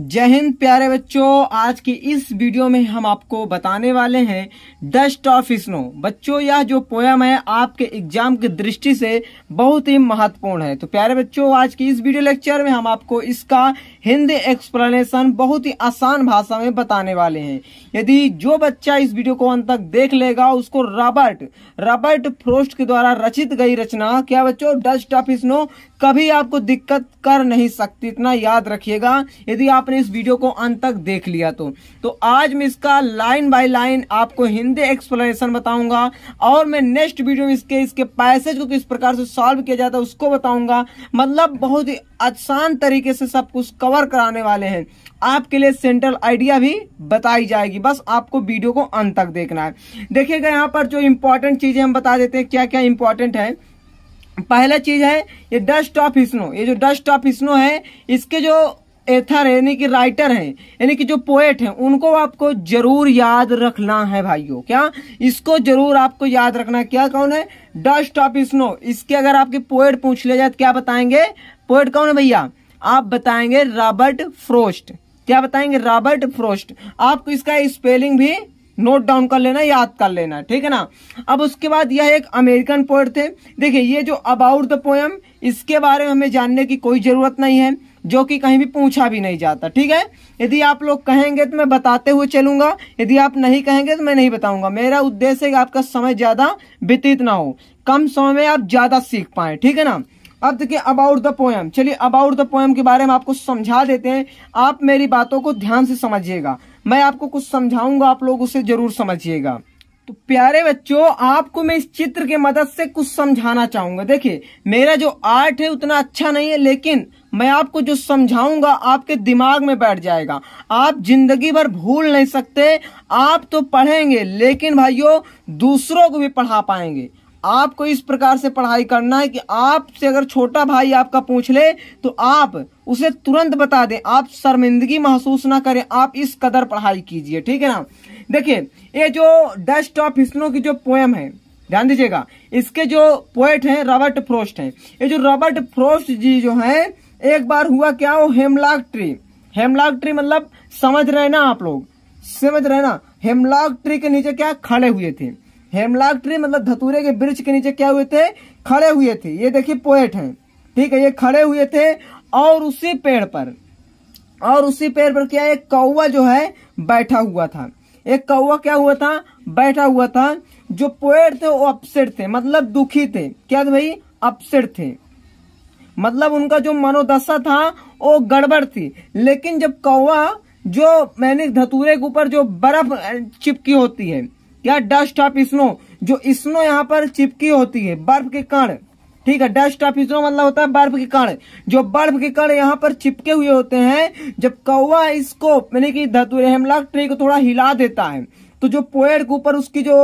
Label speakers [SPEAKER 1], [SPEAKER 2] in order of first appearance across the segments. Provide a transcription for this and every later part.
[SPEAKER 1] जय हिंद प्यारे बच्चों आज की इस वीडियो में हम आपको बताने वाले हैं डस्ट ऑफ स्नो बच्चों यह जो पोयम है आपके एग्जाम की दृष्टि से बहुत ही महत्वपूर्ण है तो प्यारे बच्चों आज की इस वीडियो लेक्चर में हम आपको इसका हिंदी एक्सप्लेनेशन बहुत ही आसान भाषा में बताने वाले हैं यदि जो बच्चा इस वीडियो को अंत तक देख लेगा उसको रॉबर्ट रॉबर्ट फ्रोस्ट के द्वारा रचित गई रचना क्या बच्चों डस्ट ऑफ स्नो कभी आपको दिक्कत कर नहीं सकती इतना याद रखिएगा यदि आप आपने इस वीडियो को अंत तक देख लिया तो तो आज मैं इसका लाइन बाय लाइन आपको हिंदी एक्सप्लेनेशन बताऊंगा और मैं नेक्स्ट वीडियो में इसके इसके पैसेज को किस प्रकार से सॉल्व किया जाता है उसको बताऊंगा मतलब बहुत ही आसान तरीके से सब कुछ कवर कराने वाले हैं आपके लिए सेंट्रल आइडिया भी बताई जाएगी बस आपको वीडियो को अंत तक देखना है देखिएगा यहाँ पर जो इंपॉर्टेंट चीजें हम बता देते हैं क्या क्या इंपॉर्टेंट है पहला चीज है ये डस्ट ऑफ स्नो ये जो डस्ट ऑफ स्नो है इसके जो एथर है यानी कि राइटर हैं यानी कि जो पोएट हैं उनको आपको जरूर याद रखना है भाइयों क्या इसको जरूर आपको याद रखना है क्या कौन है डस्ट ऑफ स्नो इसके अगर आपके पोएट पूछ लिया जाए तो क्या बताएंगे पोएट कौन है भैया आप बताएंगे रॉबर्ट फ्रोस्ट क्या बताएंगे रॉबर्ट फ्रोस्ट आपको इसका स्पेलिंग भी नोट डाउन कर लेना याद कर लेना ठीक है ना अब उसके बाद यह एक अमेरिकन पोएट थे देखिए ये जो अबाउट द पोएम इसके बारे में हमें जानने की कोई जरूरत नहीं है जो कि कहीं भी पूछा भी नहीं जाता ठीक है यदि आप लोग कहेंगे तो मैं बताते हुए चलूंगा यदि आप नहीं कहेंगे तो मैं नहीं बताऊंगा मेरा उद्देश्य है कि आपका समय ज़्यादा व्यतीत ना हो कम समय में आप ज़्यादा सीख पाए ठीक है ना अब देखिए अबाउट द पोएम चलिए अबाउट द पोएम के बारे में आपको समझा देते हैं आप मेरी बातों को ध्यान से समझिएगा मैं आपको कुछ समझाऊंगा आप लोग उसे जरूर समझिएगा तो प्यारे बच्चों आपको मैं इस चित्र के मदद से कुछ समझाना चाहूंगा देखिए मेरा जो आर्ट है उतना अच्छा नहीं है लेकिन मैं आपको जो समझाऊंगा आपके दिमाग में बैठ जाएगा आप जिंदगी भर भूल नहीं सकते आप तो पढ़ेंगे लेकिन भाइयों दूसरों को भी पढ़ा पाएंगे आपको इस प्रकार से पढ़ाई करना है कि आपसे अगर छोटा भाई आपका पूछ ले तो आप उसे तुरंत बता दें आप शर्मिंदगी महसूस ना करें आप इस कदर पढ़ाई कीजिए ठीक है ना देखिए ये जो डस्ट ऑफ हिस्नो की जो पोएम है ध्यान दीजिएगा इसके जो पोएट हैं रॉबर्ट फ्रोस्ट हैं ये जो रॉबर्ट फ्रोस्ट जी जो हैं एक बार हुआ क्या हो हेमलॉक ट्री हेमलॉक ट्री मतलब समझ रहे ना आप लोग समझ रहे ना हेमलॉक ट्री के नीचे क्या खड़े हुए थे हेमलॉक ट्री मतलब धतूरे के वृक्ष के नीचे क्या हुए थे खड़े हुए थे ये देखिए पोएट है ठीक है ये खड़े हुए थे और उसी पेड़ पर और उसी पेड़ पर क्या एक कौवा जो है बैठा हुआ था एक कौवा क्या हुआ था बैठा हुआ था जो पोएट थे वो अपसेट थे मतलब दुखी थे क्या भाई अपसेट थे मतलब उनका जो मनोदशा था वो गड़बड़ थी लेकिन जब कौवा जो मैंने धतूरे के ऊपर जो बर्फ चिपकी होती है या डस्ट ऑफ स्नो जो स्नो यहाँ पर चिपकी होती है बर्फ के कण ठीक है डस्ट ऑफ स्नो मतलब होता है बर्फ के कण जो बर्फ के कण यहाँ पर चिपके हुए होते हैं जब कौवा इसको मैंने की धतूरे हेमलाक ट्री को थोड़ा हिला देता है तो जो पेड़ के ऊपर उसकी जो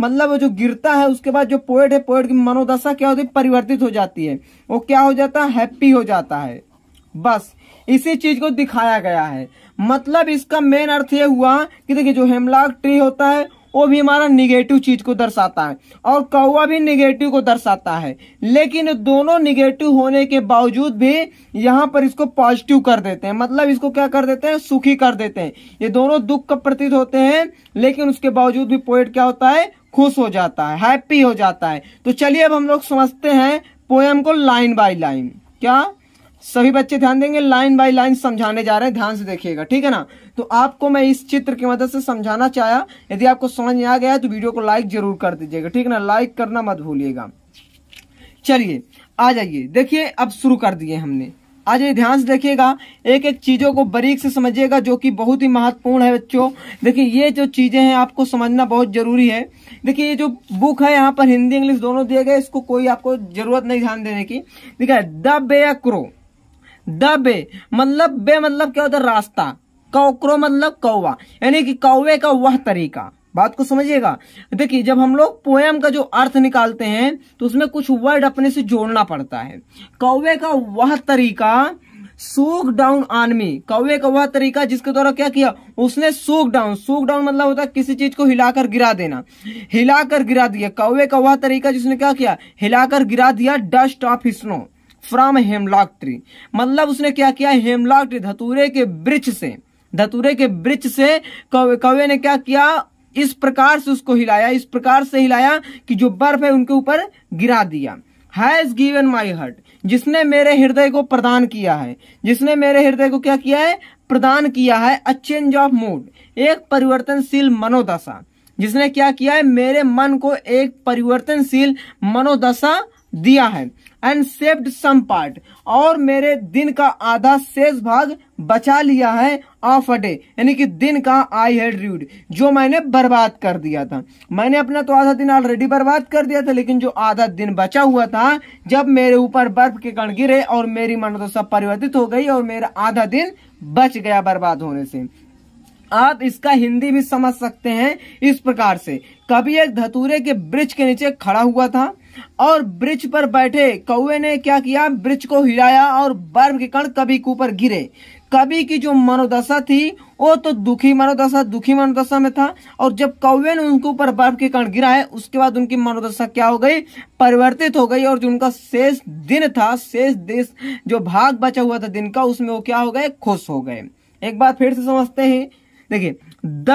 [SPEAKER 1] मतलब जो गिरता है उसके बाद जो पोएट है पोएट की मनोदशा क्या होती है परिवर्तित हो जाती है वो क्या हो जाता है हैप्पी हो जाता है बस इसी चीज को दिखाया गया है मतलब इसका मेन अर्थ ये हुआ कि देखिए जो हेमलाक ट्री होता है वो भी हमारा निगेटिव चीज को दर्शाता है और कौवा भी निगेटिव को दर्शाता है लेकिन दोनों निगेटिव होने के बावजूद भी यहाँ पर इसको पॉजिटिव कर देते हैं मतलब इसको क्या कर देते हैं सुखी कर देते हैं ये दोनों दुख का प्रतीत होते हैं लेकिन उसके बावजूद भी पोएट क्या होता है खुश हो जाता है हैप्पी हो जाता है तो चलिए अब हम लोग समझते हैं पोएम को लाइन बाय लाइन क्या सभी बच्चे ध्यान देंगे लाइन बाय लाइन समझाने जा रहे हैं ध्यान से देखिएगा ठीक है ना तो आपको मैं इस चित्र की मदद से समझाना चाहा यदि आपको समझ में आ गया तो वीडियो को लाइक जरूर कर दीजिएगा ठीक है ना लाइक करना मत भूलिएगा चलिए आ जाइए देखिए अब शुरू कर दिए हमने आज ये ध्यान से देखिएगा एक एक चीजों को बारीक से समझिएगा जो कि बहुत ही महत्वपूर्ण है बच्चों देखिए ये जो चीजें हैं आपको समझना बहुत जरूरी है देखिए ये जो बुक है यहाँ पर हिंदी इंग्लिश दोनों दिए गए इसको कोई आपको जरूरत नहीं ध्यान देने की देखिए द बेक्रो द बे मतलब बे मतलब क्या होता है रास्ता कौक्रो मतलब कौवा यानी कि कौवे का वह तरीका बात को समझिएगा देखिए जब हम लोग पोएम का जो अर्थ निकालते हैं तो उसमें कुछ वर्ड अपने से जोड़ना पड़ता है कौवे का वह तरीका सूख डाउन आनमी कौवे का वह तरीका जिसके द्वारा क्या किया उसने सूख डाउन सूख डाउन मतलब होता है किसी चीज को हिलाकर गिरा देना हिलाकर गिरा दिया कौवे का वह तरीका जिसने क्या किया हिलाकर गिरा दिया dust of snow from hemlock tree मतलब उसने क्या किया हेमलॉक ट्री धतूरे के वृक्ष से धतूरे के वृक्ष से कौवे कौवे ने क्या किया इस प्रकार से उसको हिलाया इस प्रकार से हिलाया कि जो बर्फ है उनके ऊपर गिरा दिया हैज गिवन माई हर्ट जिसने मेरे हृदय को प्रदान किया है जिसने मेरे हृदय को क्या किया है प्रदान किया है अ चेंज ऑफ मूड एक परिवर्तनशील मनोदशा जिसने क्या किया है मेरे मन को एक परिवर्तनशील मनोदशा दिया है एंड सेव्ड सम पार्ट और मेरे दिन का आधा शेष भाग बचा लिया है ऑफ अ डे यानी कि दिन का आई हैड रीड जो मैंने बर्बाद कर दिया था मैंने अपना तो आधा दिन ऑलरेडी बर्बाद कर दिया था लेकिन जो आधा दिन बचा हुआ था जब मेरे ऊपर बर्फ के कण गिरे और मेरी मन तो सब परिवर्तित हो गई और मेरा आधा दिन बच गया बर्बाद होने से आप इसका हिंदी भी समझ सकते हैं इस प्रकार से कभी एक धतूरे के ब्रिज के नीचे खड़ा हुआ था और ब्रिज पर बैठे कौए ने क्या किया ब्रिज को हिलाया और बर्फ के कण कभी के ऊपर गिरे कवि की जो मनोदशा थी वो तो दुखी मनोदशा दुखी मनोदशा में था और जब कौवे ने उनके ऊपर बर्फ के कण गिरा है उसके बाद उनकी मनोदशा क्या हो गई परिवर्तित हो गई और जो उनका शेष दिन था शेष देश जो भाग बचा हुआ था दिन का उसमें वो क्या हो गए खुश हो गए एक बार फिर से समझते हैं देखिए the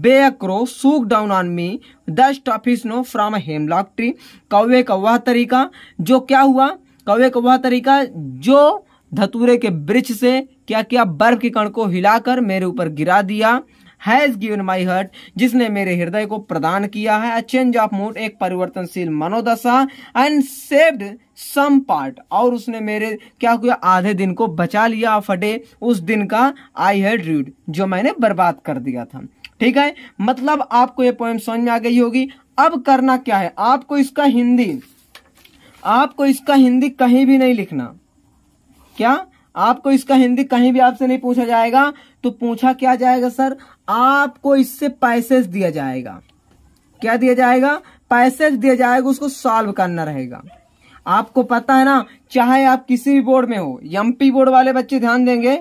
[SPEAKER 1] way a crow shook down on me the stuff snow from from hemlock tree कौवे का वह तरीका जो क्या हुआ कौवे का वह तरीका जो धतूरे के वृक्ष से क्या क्या बर्फ के कण को हिलाकर मेरे ऊपर गिरा दिया हैज गिवन माई हर्ट जिसने मेरे हृदय को प्रदान किया है अ चेंज ऑफ मूड एक परिवर्तनशील मनोदशा एंड सेव्ड सम पार्ट और उसने मेरे क्या किया आधे दिन को बचा लिया फटे उस दिन का आई हैड रीड जो मैंने बर्बाद कर दिया था ठीक है मतलब आपको ये पोएम समझ में आ गई होगी अब करना क्या है आपको इसका हिंदी आपको इसका हिंदी कहीं भी नहीं लिखना क्या आपको इसका हिंदी कहीं भी आपसे नहीं पूछा जाएगा तो पूछा क्या जाएगा सर आपको इससे पैसेज दिया जाएगा क्या दिया जाएगा पैसेज दिया जाएगा उसको सॉल्व करना रहेगा आपको पता है ना चाहे आप किसी भी बोर्ड में हो एमपी बोर्ड वाले बच्चे ध्यान देंगे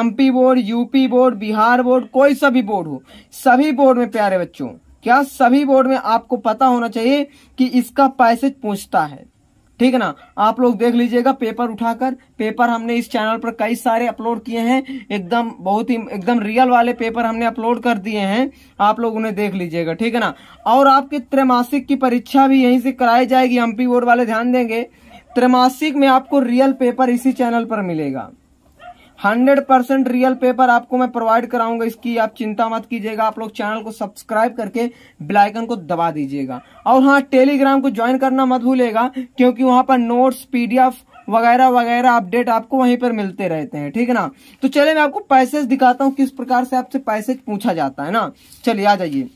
[SPEAKER 1] MP board UP board Bihar board कोई सा भी बोर्ड हो सभी बोर्ड में प्यारे बच्चों क्या सभी बोर्ड में आपको पता होना चाहिए कि इसका पैसेज पूछता है ठीक है ना आप लोग देख लीजिएगा पेपर उठाकर पेपर हमने इस चैनल पर कई सारे अपलोड किए हैं एकदम बहुत ही एकदम रियल वाले पेपर हमने अपलोड कर दिए हैं आप लोग उन्हें देख लीजिएगा ठीक है ना और आपके त्रैमासिक की परीक्षा भी यहीं से कराई जाएगी एमपी बोर्ड वाले ध्यान देंगे त्रैमासिक में आपको रियल पेपर इसी चैनल पर मिलेगा हंड्रेड परसेंट रियल पेपर आपको मैं प्रोवाइड कराऊंगा इसकी आप चिंता मत कीजिएगा आप लोग चैनल को सब्सक्राइब करके आइकन को दबा दीजिएगा और हाँ टेलीग्राम को ज्वाइन करना मत भूलेगा क्योंकि वहां पर नोट्स पीडीएफ वगैरह वगैरह अपडेट आपको वहीं पर मिलते रहते हैं ठीक है ना तो चलिए मैं आपको पैसेज दिखाता हूँ किस प्रकार से आपसे पैसेज पूछा जाता है ना चलिए आ जाइए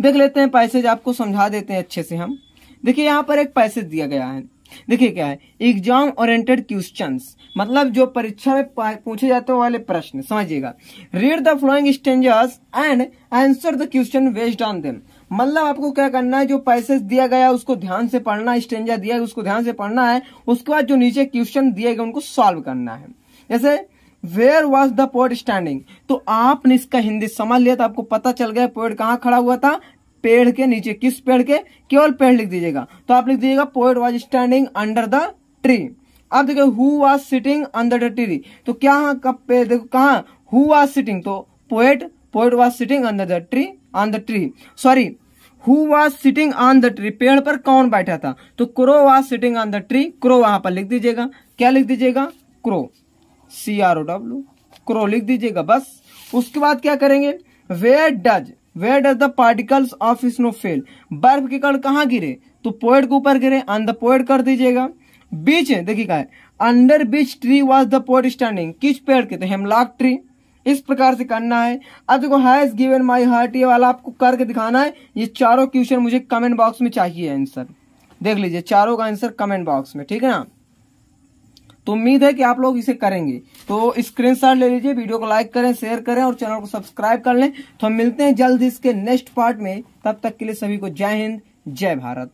[SPEAKER 1] देख लेते हैं पैसेज आपको समझा देते हैं अच्छे से हम देखिए यहाँ पर एक पैसेज दिया गया है देखिए क्या है एग्जाम ओरिएंटेड क्वेश्चंस मतलब जो परीक्षा में पूछे जाते वाले प्रश्न समझिएगा read the following stanzas and answer the question based on them मतलब आपको क्या करना है जो पैसेज दिया गया उसको ध्यान से पढ़ना स्टेंजर दिया उसको ध्यान से पढ़ना है उसके बाद जो नीचे क्वेश्चन दिए गए उनको सॉल्व करना है जैसे where was the poet standing तो आपने इसका हिंदी समझ लिया तो आपको पता चल गया पोर्ट कहाँ खड़ा हुआ था पेड़ के नीचे किस पेड़ के केवल पेड़ लिख दीजिएगा तो आप लिख दीजिएगा poet was standing under the tree अब देखिए who was sitting under the tree तो क्या हाँ, कब पे देखो कहा हु वॉज सिटिंग तो poet poet was sitting under the tree on the tree sorry who was sitting on the tree पेड़ पर कौन बैठा था तो crow was sitting on the tree crow वहां पर लिख दीजिएगा क्या लिख दीजिएगा crow C R O W crow लिख दीजिएगा बस उसके बाद क्या करेंगे where does where does the particles of snow fell बर्फ के कण कहाँ गिरे तो पोएट के ऊपर गिरे ऑन द पोएट कर दीजिएगा बीच देखिए क्या है under which tree was the poet standing किस पेड़ के तो हेमलॉक ट्री इस प्रकार से करना है अब देखो हैज गिवन माई हार्ट ये वाला आपको करके दिखाना है ये चारों क्वेश्चन मुझे कमेंट बॉक्स में चाहिए आंसर देख लीजिए चारों का आंसर कमेंट बॉक्स में ठीक है ना तो उम्मीद है कि आप लोग इसे करेंगे तो स्क्रीनशॉट ले लीजिए वीडियो को लाइक करें शेयर करें और चैनल को सब्सक्राइब कर लें तो हम मिलते हैं जल्द इसके नेक्स्ट पार्ट में तब तक के लिए सभी को जय हिंद जय भारत